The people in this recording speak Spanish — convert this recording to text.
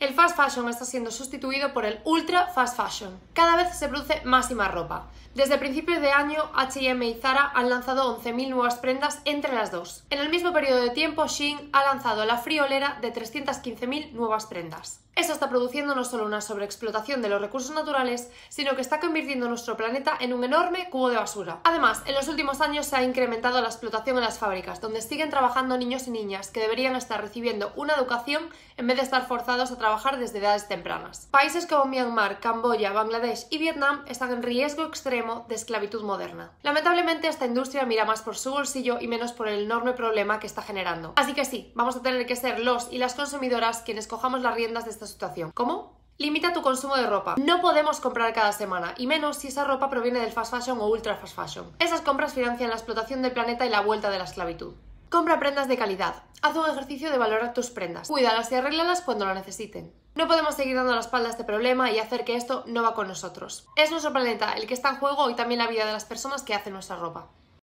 El fast fashion está siendo sustituido por el ultra fast fashion. Cada vez se produce más y más ropa. Desde principios de año, HM y Zara han lanzado 11.000 nuevas prendas entre las dos. En el mismo periodo de tiempo, Shein ha lanzado la friolera de 315.000 nuevas prendas. Esto está produciendo no solo una sobreexplotación de los recursos naturales, sino que está convirtiendo nuestro planeta en un enorme cubo de basura. Además, en los últimos años se ha incrementado la explotación en las fábricas, donde siguen trabajando niños y niñas que deberían estar recibiendo una educación en vez de estar forzados a trabajar desde edades tempranas. Países como Myanmar, Camboya, Bangladesh y Vietnam están en riesgo extremo de esclavitud moderna. Lamentablemente, esta industria mira más por su bolsillo y menos por el enorme problema que está generando. Así que sí, vamos a tener que ser los y las consumidoras quienes cojamos las riendas de situación. ¿Cómo? Limita tu consumo de ropa. No podemos comprar cada semana, y menos si esa ropa proviene del fast fashion o ultra fast fashion. Esas compras financian la explotación del planeta y la vuelta de la esclavitud. Compra prendas de calidad. Haz un ejercicio de valorar tus prendas. Cuídalas y arréglalas cuando lo necesiten. No podemos seguir dando la espalda a este problema y hacer que esto no va con nosotros. Es nuestro planeta el que está en juego y también la vida de las personas que hacen nuestra ropa.